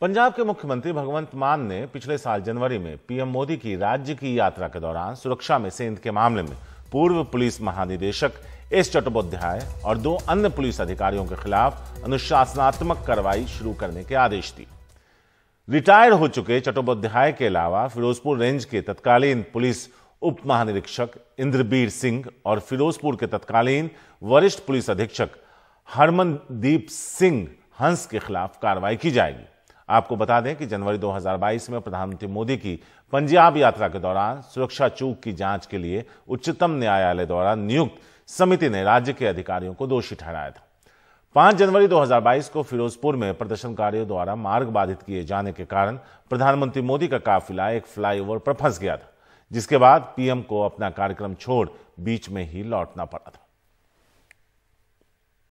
पंजाब के मुख्यमंत्री भगवंत मान ने पिछले साल जनवरी में पीएम मोदी की राज्य की यात्रा के दौरान सुरक्षा में सेंध के मामले में पूर्व पुलिस महानिदेशक एस चट्टोपाध्याय और दो अन्य पुलिस अधिकारियों के खिलाफ अनुशासनात्मक कार्रवाई शुरू करने के आदेश दिए रिटायर हो चुके चट्टोपाध्याय के अलावा फिरोजपुर रेंज के तत्कालीन पुलिस उप महानिरीक्षक इंद्रबीर सिंह और फिरोजपुर के तत्कालीन वरिष्ठ पुलिस अधीक्षक हरमनदीप सिंह हंस के खिलाफ कार्रवाई की जाएगी आपको बता दें कि जनवरी 2022 में प्रधानमंत्री मोदी की पंजाब यात्रा के दौरान सुरक्षा चूक की जांच के लिए उच्चतम न्यायालय द्वारा नियुक्त समिति ने राज्य के अधिकारियों को दोषी ठहराया था 5 जनवरी 2022 को फिरोजपुर में प्रदर्शनकारियों द्वारा मार्ग बाधित किए जाने के कारण प्रधानमंत्री मोदी का काफिला एक फ्लाईओवर पर फंस गया था जिसके बाद पीएम को अपना कार्यक्रम छोड़ बीच में ही लौटना पड़ा था